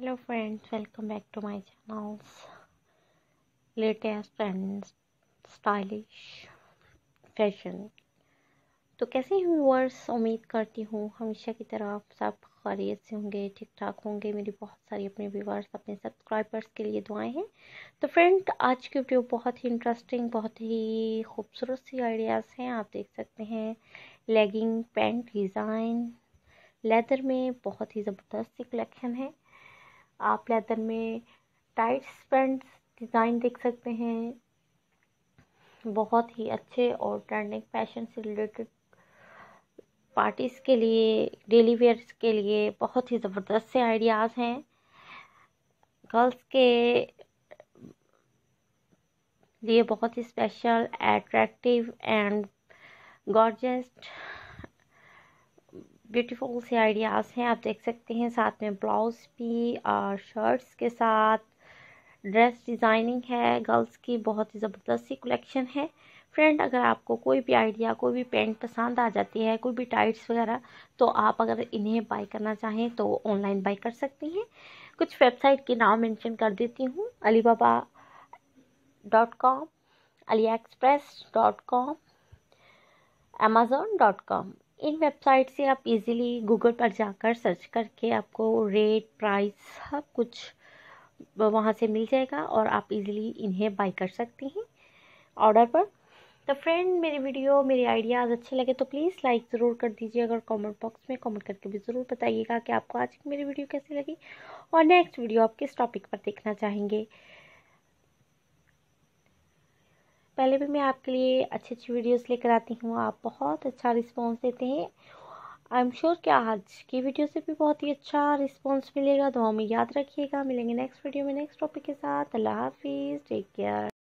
hello friends welcome back to my channels latest and stylish fashion तो कैसे हैं viewers उम्मीद करती हूँ हमेशा की तरह आप सब खैरियत से होंगे ठीक ठाक होंगे मेरी बहुत सारी अपने व्यूअर्स अपने सब्सक्राइबर्स के लिए दुआएं हैं तो फ्रेंड आज की वीडियो बहुत ही इंटरेस्टिंग बहुत ही खूबसूरत सी आइडियाज़ हैं आप देख सकते हैं लेगिंग पैंट डिज़ाइन लेदर में बहुत ही ज़बरदस्त सी कलेक्शन है आप लेदर में टाइट स्पेंट्स डिज़ाइन देख सकते हैं बहुत ही अच्छे और ट्रेंडिंग फैशन से रिलेटेड पार्टीज़ के लिए डेली वेयर्स के लिए बहुत ही ज़बरदस्त से आइडियाज़ हैं गर्ल्स के लिए बहुत ही special attractive and gorgeous beautiful से आइडियाज़ हैं आप देख सकते हैं साथ में ब्लाउज़ भी और शर्ट्स के साथ ड्रेस डिज़ाइनिंग है गर्ल्स की बहुत ही ज़बरदस्त सी कलेक्शन है फ्रेंड अगर आपको कोई भी आइडिया कोई भी पेंट पसंद आ जाती है कोई भी टाइट्स वगैरह तो आप अगर इन्हें बाई करना चाहें तो ऑनलाइन बाई कर सकती हैं कुछ वेबसाइट के नाम मेंशन कर देती हूँ Alibaba dot com AliExpress dot com Amazon dot com इन वेबसाइट से आप इजीली गूगल पर जाकर सर्च करके आपको रेट प्राइस सब कुछ वहाँ से मिल जाएगा और आप इजीली इन्हें बाई कर सकती हैं ऑर्डर पर तो फ्रेंड मेरी वीडियो मेरे आइडियाज़ अच्छे लगे तो प्लीज़ लाइक ज़रूर कर दीजिए अगर कमेंट बॉक्स में कमेंट करके भी ज़रूर बताइएगा कि आपको आज की मेरी वीडियो कैसी लगी और नेक्स्ट वीडियो आप किस टॉपिक पर देखना चाहेंगे पहले भी मैं आपके लिए अच्छी अच्छी वीडियोस लेकर आती हूँ आप बहुत अच्छा रिस्पांस देते हैं आई एम श्योर कि आज की वीडियो से भी बहुत ही अच्छा रिस्पांस मिलेगा दुआ तो में याद रखिएगा मिलेंगे नेक्स्ट वीडियो में नेक्स्ट टॉपिक के साथ अल्लाह हाफिज़ टेक केयर